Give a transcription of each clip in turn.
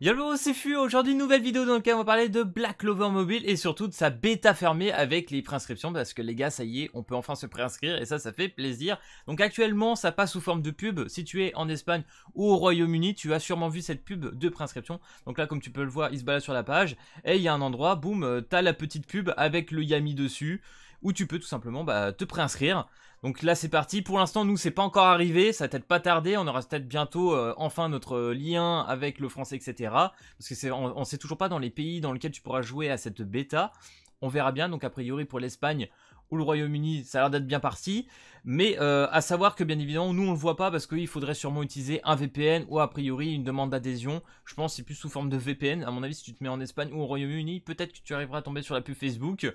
Yo c'est Fu, aujourd'hui une nouvelle vidéo dans laquelle on va parler de Black Clover Mobile et surtout de sa bêta fermée avec les préinscriptions parce que les gars ça y est on peut enfin se préinscrire et ça ça fait plaisir. Donc actuellement ça passe sous forme de pub, si tu es en Espagne ou au Royaume-Uni tu as sûrement vu cette pub de préinscription. Donc là comme tu peux le voir il se balade sur la page et il y a un endroit, boum, euh, t'as la petite pub avec le Yami dessus ou tu peux tout simplement bah, te préinscrire. Donc là c'est parti, pour l'instant nous c'est pas encore arrivé, ça va peut-être pas tarder, on aura peut-être bientôt euh, enfin notre euh, lien avec le français etc. Parce qu'on c'est, on, sait toujours pas dans les pays dans lesquels tu pourras jouer à cette bêta, on verra bien, donc a priori pour l'Espagne ou le Royaume-Uni, ça a l'air d'être bien parti. Mais euh, à savoir que bien évidemment, nous on le voit pas parce qu'il faudrait sûrement utiliser un VPN ou a priori une demande d'adhésion. Je pense c'est plus sous forme de VPN. À mon avis, si tu te mets en Espagne ou au Royaume-Uni, peut-être que tu arriveras à tomber sur la pub Facebook.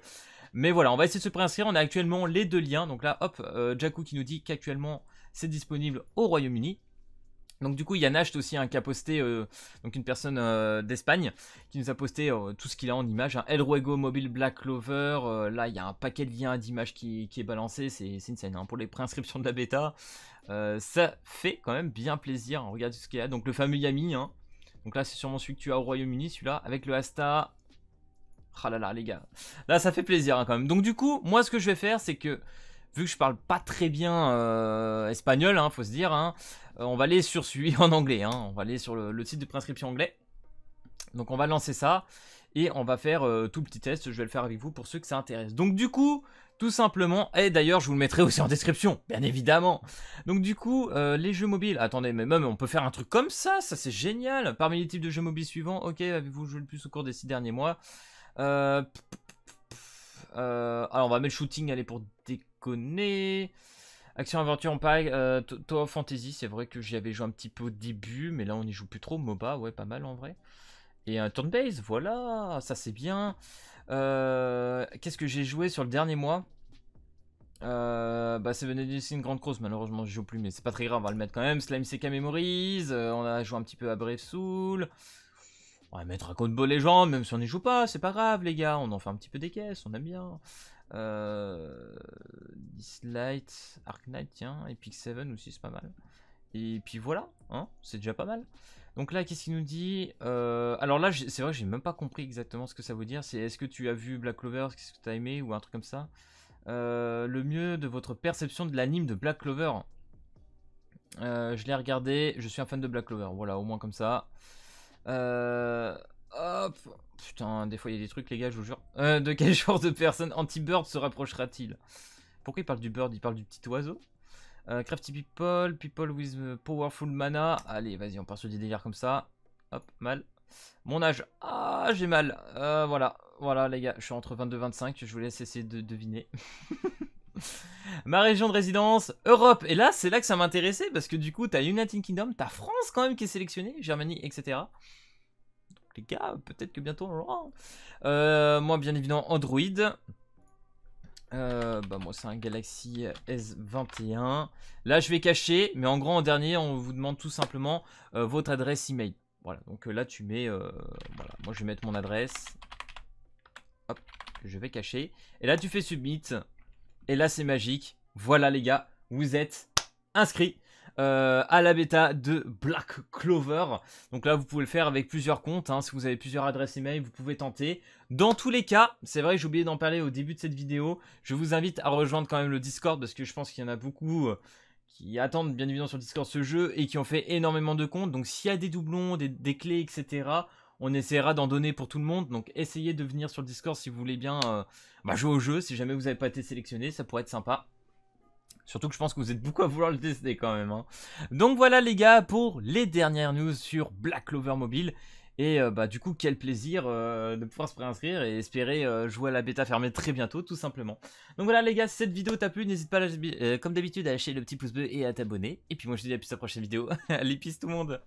Mais voilà, on va essayer de se préinscrire. On a actuellement les deux liens. Donc là, hop, euh, qui nous dit qu'actuellement c'est disponible au Royaume-Uni. Donc du coup, il y a aussi un qui a posté, euh, donc une personne euh, d'Espagne, qui nous a posté euh, tout ce qu'il a en images. Un El Ruego, Mobile, Black Clover, là il y a un paquet de liens d'images qui, est balancé, c'est une scène hein, pour les préinscriptions de la bêta. ça fait quand même bien plaisir, regarde ce qu'il y a. Donc le fameux Yami, hein. donc là c'est sûrement celui que tu as au Royaume-Uni, celui-là, avec le Asta, ah là là, les gars. Là, ça fait plaisir hein, quand même. Donc, du coup, moi, ce que je vais faire, c'est que, vu que je parle pas très bien euh, espagnol, hein, faut se dire, hein, euh, on va aller sur celui en anglais. On va aller sur le, site de prescription anglais. Donc, on va lancer ça. Et on va faire euh, tout petit test. Je vais le faire avec vous pour ceux que ça intéresse. Donc, du coup, tout simplement. Et d'ailleurs, je vous le mettrai aussi en description, bien évidemment. Donc du coup, les jeux mobiles. Attendez, mais même on peut faire un truc comme ça, ça c'est génial. Parmi les types de jeux mobiles suivants, ok, avez-vous joué le plus au cours des six derniers mois euh, euh, alors, on va mettre shooting, allez, pour déconner. Action-aventure, on parle. Euh, Fantasy, c'est vrai que j'y avais joué un petit peu au début, mais là, on n'y joue plus trop. MOBA, ouais, pas mal en vrai. Et un turn-base, voilà, ça c'est bien. Euh, qu'est-ce que j'ai joué sur le dernier mois bah, c'est une grande cause, malheureusement, je joue plus, mais c'est pas très grave, on va le mettre quand même. Slime CK Memories, on a joué un petit peu à Brave Soul. On va mettre Dragon Ball Legends, même si on n'y joue pas, c'est pas grave les gars, on en fait un petit peu des caisses, on aime bien. Euh, Dislight, Arc Knight, tiens, Epic 7 aussi, c'est pas mal. Et puis voilà, hein, c'est déjà pas mal. Donc là, qu'est-ce qu'il nous dit euh, Alors là, c'est vrai que j'ai même pas compris exactement ce que ça veut dire. C'est est-ce que tu as vu Black Clover, qu'est-ce que tu as aimé ou un truc comme ça euh, Le mieux de votre perception de l'anime de Black Clover. Euh, je l'ai regardé, je suis un fan de Black Clover. Voilà, au moins comme ça. Euh, hop. Putain, des fois il y a des trucs, les gars, je vous jure. Euh, de quel genre de personne anti-bird se rapprochera-t-il Pourquoi il parle du bird Il parle du petit oiseau euh, Crafty people, people with powerful mana. Allez, vas-y, on part sur des délires comme ça. Hop, mal. Mon âge. Ah, j'ai mal. voilà, voilà, les gars, je suis entre 22 et 25. Je vous laisse essayer de deviner. Ma région de résidence, Europe. Et là, c'est là que ça m'intéressait parce que du coup, t'as United Kingdom, t'as France quand même qui est sélectionnée, Germanie, etc. les gars, peut-être que bientôt on l'aura. Euh, moi, bien évidemment, Android. Euh, bah moi c'est un Galaxy S21. Là je vais cacher, mais en grand en dernier on vous demande tout simplement euh, votre adresse email. Voilà, donc là tu mets, voilà, moi je vais mettre mon adresse. Hop, je vais cacher. Et là tu fais submit. Et là, c'est magique. Voilà, les gars, vous êtes inscrits. Euh, à la bêta de Black Clover. Donc là, vous pouvez le faire avec plusieurs comptes. Hein. Si vous avez plusieurs adresses email, vous pouvez tenter. Dans tous les cas, c'est vrai, j'ai oublié d'en parler au début de cette vidéo. Je vous invite à rejoindre quand même le Discord parce que je pense qu'il y en a beaucoup euh, qui attendent bien évidemment sur Discord ce jeu et qui ont fait énormément de comptes. Donc s'il y a des doublons, des clés, etc., on essaiera d'en donner pour tout le monde. Donc essayez de venir sur le Discord si vous voulez bien euh, bah, jouer au jeu. Si jamais vous n'avez pas été sélectionné, ça pourrait être sympa. Surtout que je pense que vous êtes beaucoup à vouloir le tester quand même. Hein. Donc voilà les gars pour les dernières news sur Black Clover Mobile. Et euh, bah, du coup, quel plaisir euh, de pouvoir se préinscrire et espérer jouer à la bêta fermée très bientôt, tout simplement. Donc voilà, les gars, si cette vidéo t'a plu, n'hésite pas, à, comme d'habitude, à lâcher le petit pouce bleu et à t'abonner. Et puis moi, je te dis à plus à la prochaine vidéo. Allez, peace tout le monde!